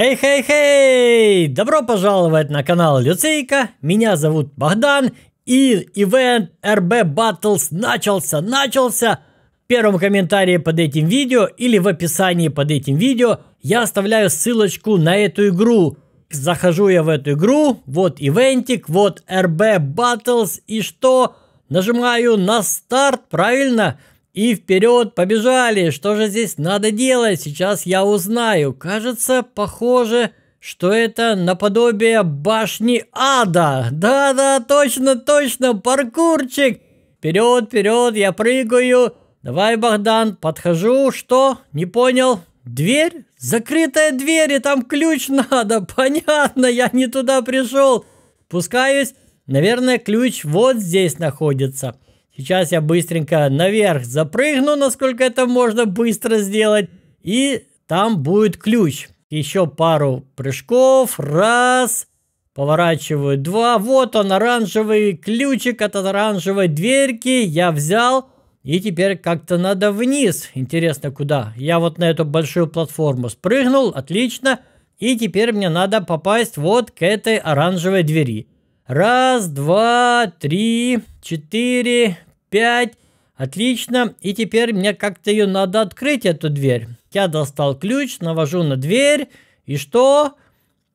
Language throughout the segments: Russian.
Эй, хей, хей! Добро пожаловать на канал Люцейка. Меня зовут Богдан. И ивент RB Battles начался, начался. В первом комментарии под этим видео или в описании под этим видео я оставляю ссылочку на эту игру. Захожу я в эту игру, вот ивентик, вот RB Battles и что? Нажимаю на старт, правильно? Правильно. И вперед побежали! Что же здесь надо делать? Сейчас я узнаю. Кажется, похоже, что это наподобие башни ада. Да-да, точно, точно, паркурчик! Вперед, вперед, я прыгаю. Давай, Богдан, подхожу. Что? Не понял? Дверь? Закрытая дверь, и там ключ надо. Понятно, я не туда пришел. Пускаюсь. Наверное, ключ вот здесь находится. Сейчас я быстренько наверх запрыгну, насколько это можно быстро сделать. И там будет ключ. Еще пару прыжков. Раз. Поворачиваю. Два. Вот он, оранжевый ключик от оранжевой дверьки. Я взял. И теперь как-то надо вниз. Интересно, куда? Я вот на эту большую платформу спрыгнул. Отлично. И теперь мне надо попасть вот к этой оранжевой двери. Раз, два, три, четыре, пять. Отлично, и теперь мне как-то ее надо открыть, эту дверь. Я достал ключ, навожу на дверь, и что?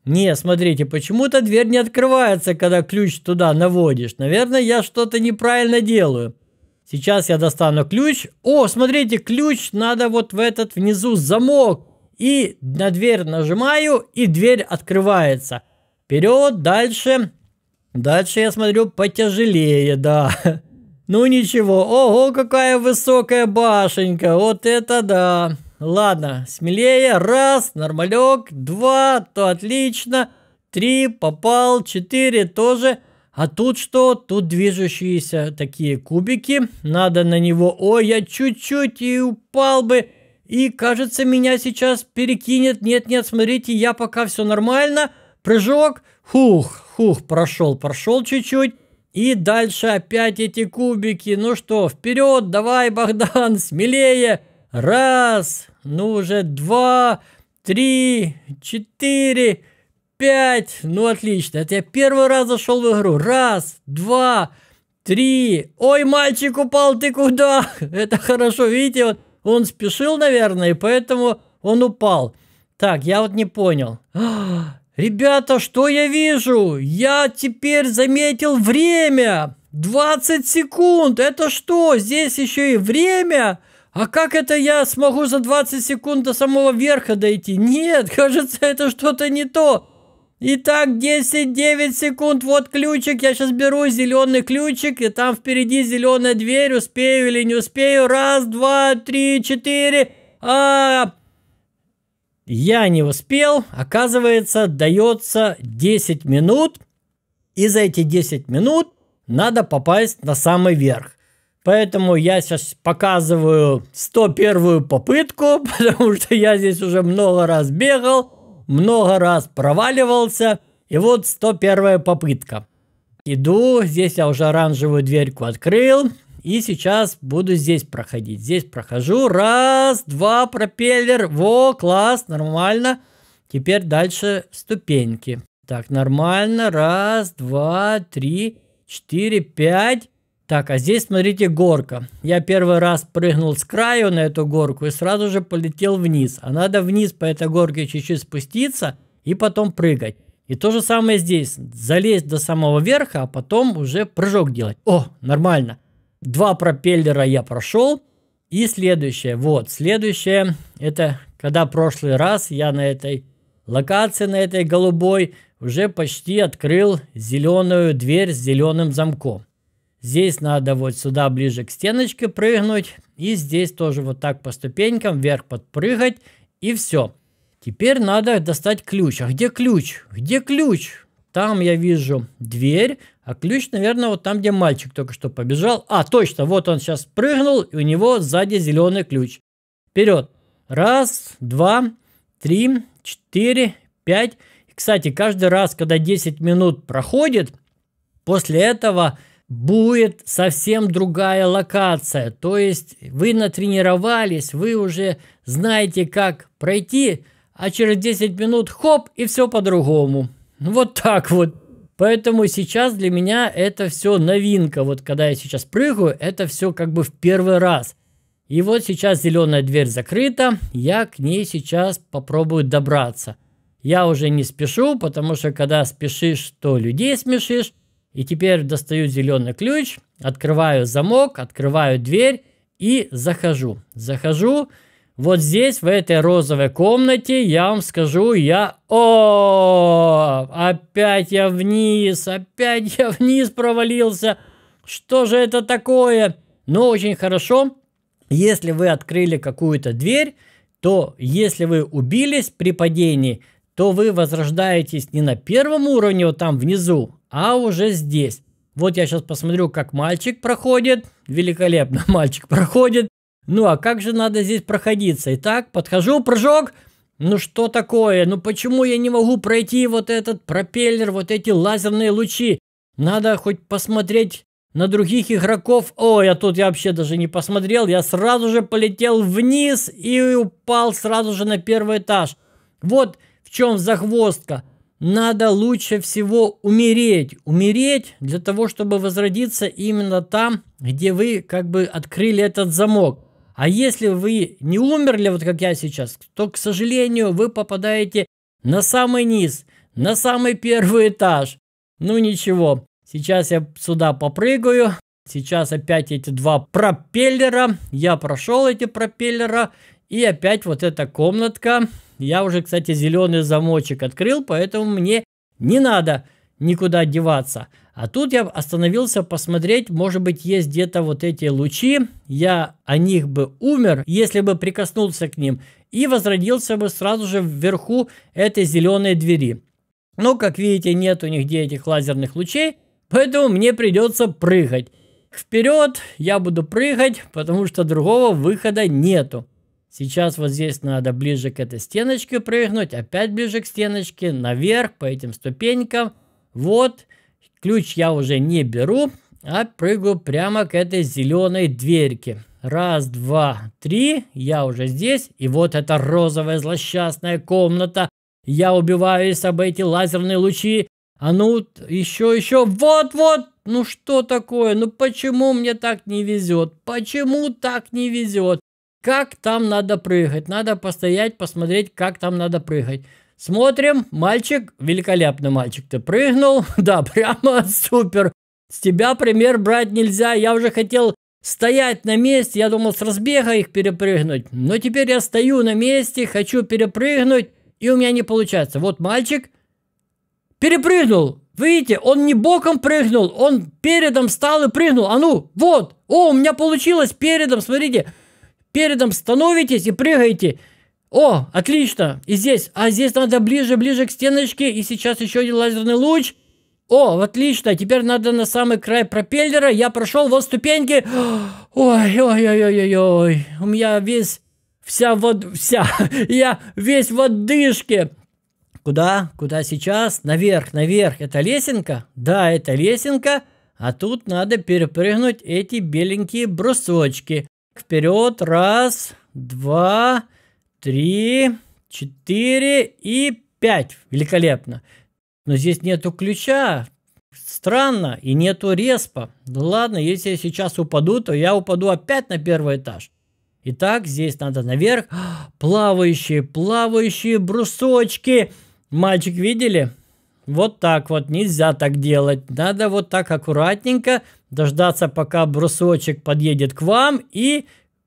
Не, смотрите, почему-то дверь не открывается, когда ключ туда наводишь. Наверное, я что-то неправильно делаю. Сейчас я достану ключ. О, смотрите, ключ надо вот в этот внизу замок. И на дверь нажимаю, и дверь открывается. Вперед, дальше. Дальше я смотрю потяжелее, да. Ну ничего, ого, какая высокая башенька, вот это да. Ладно, смелее, раз, нормалек, два, то отлично, три, попал, четыре тоже. А тут что? Тут движущиеся такие кубики, надо на него, ой, я чуть-чуть и упал бы. И кажется, меня сейчас перекинет, нет-нет, смотрите, я пока все нормально. Прыжок, хух, хух, прошел, прошел чуть-чуть. И дальше опять эти кубики. Ну что, вперед, давай, Богдан, смелее. Раз, ну уже два, три, четыре, пять. Ну отлично, это я первый раз зашел в игру. Раз, два, три. Ой, мальчик упал, ты куда? Это хорошо, видите, вот он спешил, наверное, и поэтому он упал. Так, я вот не понял. А, «Ребята, что я вижу? Я теперь заметил время! 20 секунд! Это что, здесь еще и время? А как это я смогу за 20 секунд до самого верха дойти? Нет, кажется, это что-то не то!» Итак, 10-9 секунд, вот ключик, я сейчас беру зеленый ключик, и там впереди зеленая дверь, успею или не успею, раз, два, три, четыре, а, я не успел. Оказывается, дается 10 минут. И за эти 10 минут надо попасть на самый верх. Поэтому я сейчас показываю 101 попытку, потому что я здесь уже много раз бегал, много раз проваливался. И вот 101 попытка. Иду, здесь я уже оранжевую дверьку открыл. И сейчас буду здесь проходить. Здесь прохожу. Раз, два, пропеллер. Во, класс, нормально. Теперь дальше ступеньки. Так, нормально. Раз, два, три, четыре, пять. Так, а здесь, смотрите, горка. Я первый раз прыгнул с краю на эту горку и сразу же полетел вниз. А надо вниз по этой горке чуть-чуть спуститься и потом прыгать. И то же самое здесь. Залезть до самого верха, а потом уже прыжок делать. О, нормально. Два пропеллера я прошел. И следующее, вот, следующее, это когда прошлый раз я на этой локации, на этой голубой, уже почти открыл зеленую дверь с зеленым замком. Здесь надо вот сюда ближе к стеночке прыгнуть. И здесь тоже вот так по ступенькам вверх подпрыгать. И все. Теперь надо достать ключ. А где ключ? Где ключ? Там я вижу дверь. А ключ, наверное, вот там, где мальчик только что побежал. А, точно, вот он сейчас прыгнул, и у него сзади зеленый ключ. Вперед. Раз, два, три, четыре, пять. И, кстати, каждый раз, когда 10 минут проходит, после этого будет совсем другая локация. То есть вы натренировались, вы уже знаете, как пройти, а через 10 минут хоп, и все по-другому. Ну, вот так вот. Поэтому сейчас для меня это все новинка. Вот когда я сейчас прыгаю, это все как бы в первый раз. И вот сейчас зеленая дверь закрыта, я к ней сейчас попробую добраться. Я уже не спешу, потому что когда спешишь, то людей смешишь. И теперь достаю зеленый ключ, открываю замок, открываю дверь и захожу. Захожу, вот здесь, в этой розовой комнате, я вам скажу, я... О, опять я вниз, опять я вниз провалился. Что же это такое? Но ну, очень хорошо, если вы открыли какую-то дверь, то если вы убились при падении, то вы возрождаетесь не на первом уровне, вот там внизу, а уже здесь. Вот я сейчас посмотрю, как мальчик проходит. Великолепно мальчик проходит. Ну, а как же надо здесь проходиться? Итак, подхожу, прыжок. Ну, что такое? Ну, почему я не могу пройти вот этот пропеллер, вот эти лазерные лучи? Надо хоть посмотреть на других игроков. О, я тут я вообще даже не посмотрел. Я сразу же полетел вниз и упал сразу же на первый этаж. Вот в чем захвостка. Надо лучше всего умереть. Умереть для того, чтобы возродиться именно там, где вы как бы открыли этот замок. А если вы не умерли, вот как я сейчас, то, к сожалению, вы попадаете на самый низ, на самый первый этаж. Ну ничего, сейчас я сюда попрыгаю. Сейчас опять эти два пропеллера. Я прошел эти пропеллера. И опять вот эта комнатка. Я уже, кстати, зеленый замочек открыл, поэтому мне не надо никуда деваться. А тут я остановился посмотреть, может быть, есть где-то вот эти лучи, я о них бы умер, если бы прикоснулся к ним, и возродился бы сразу же вверху этой зеленой двери. Но, как видите, нет у них где этих лазерных лучей, поэтому мне придется прыгать. Вперед я буду прыгать, потому что другого выхода нету. Сейчас вот здесь надо ближе к этой стеночке прыгнуть, опять ближе к стеночке, наверх по этим ступенькам – вот, ключ я уже не беру, а прыгаю прямо к этой зеленой дверьке. Раз, два, три, я уже здесь, и вот эта розовая злосчастная комната. Я убиваюсь об эти лазерные лучи. А ну, еще, еще, вот, вот, ну что такое, ну почему мне так не везет, почему так не везет? Как там надо прыгать? Надо постоять, посмотреть, как там надо прыгать. Смотрим, мальчик, великолепно мальчик, ты прыгнул, да, прямо супер. С тебя пример брать нельзя, я уже хотел стоять на месте, я думал с разбега их перепрыгнуть, но теперь я стою на месте, хочу перепрыгнуть, и у меня не получается. Вот мальчик перепрыгнул, видите, он не боком прыгнул, он передом стал и прыгнул, а ну, вот, о, у меня получилось передом, смотрите, передом становитесь и прыгаете, о, отлично! И здесь. А здесь надо ближе, ближе к стеночке. И сейчас еще один лазерный луч. О, отлично, теперь надо на самый край пропеллера. Я прошел вот ступеньки. Ой-ой-ой-ой-ой. У меня весь... Вся вот... Вся... Я весь в отдышке. Куда? Куда сейчас? Наверх, наверх. Это лесенка? Да, это лесенка. А тут надо перепрыгнуть эти беленькие брусочки. Вперед. Раз, два, три, четыре и пять. Великолепно. Но здесь нету ключа. Странно. И нету респа. Ну ладно, если я сейчас упаду, то я упаду опять на первый этаж. Итак, здесь надо наверх. А, плавающие, плавающие брусочки. Мальчик, видели? Вот так вот, нельзя так делать. Надо вот так аккуратненько дождаться, пока брусочек подъедет к вам и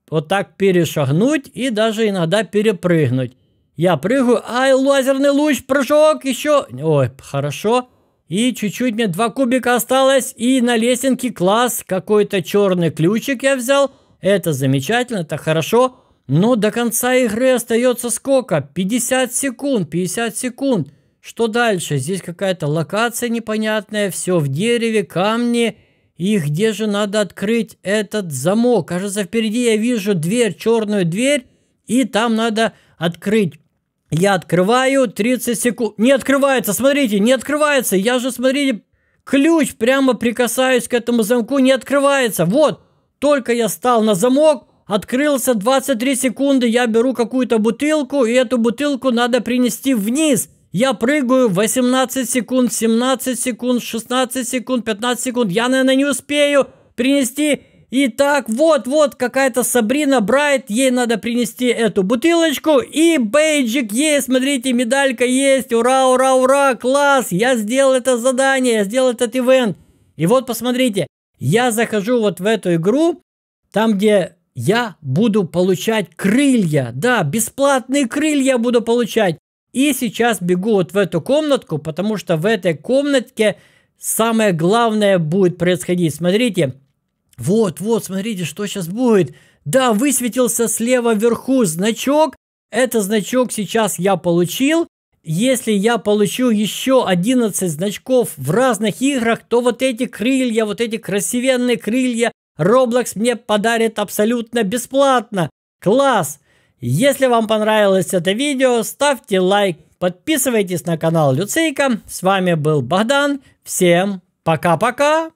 вот так перешагнуть и даже иногда перепрыгнуть. Я прыгаю, ай, лазерный луч, прыжок, еще. Ой, хорошо. И чуть-чуть мне два кубика осталось, и на лесенке класс, какой-то черный ключик я взял. Это замечательно, это хорошо. Но до конца игры остается сколько? 50 секунд, 50 секунд. Что дальше? Здесь какая-то локация непонятная, все в дереве, камни. И где же надо открыть этот замок? Кажется, впереди я вижу дверь, черную дверь, и там надо открыть. Я открываю 30 секунд. Не открывается, смотрите, не открывается. Я же, смотрите, ключ прямо прикасаюсь к этому замку, не открывается. Вот, только я стал на замок, открылся 23 секунды, я беру какую-то бутылку, и эту бутылку надо принести вниз. Я прыгаю 18 секунд, 17 секунд, 16 секунд, 15 секунд. Я, наверное, не успею принести. И так, вот-вот, какая-то Сабрина Брайт, ей надо принести эту бутылочку. И бейджик есть, смотрите, медалька есть. Ура, ура, ура, класс, я сделал это задание, я сделал этот ивент. И вот, посмотрите, я захожу вот в эту игру, там, где я буду получать крылья. Да, бесплатные крылья буду получать. И сейчас бегу вот в эту комнатку, потому что в этой комнатке самое главное будет происходить. Смотрите, вот, вот, смотрите, что сейчас будет. Да, высветился слева вверху значок. Это значок сейчас я получил. Если я получу еще 11 значков в разных играх, то вот эти крылья, вот эти красивенные крылья Roblox мне подарит абсолютно бесплатно. Класс! Если вам понравилось это видео, ставьте лайк, подписывайтесь на канал Люцейка. С вами был Богдан. Всем пока-пока!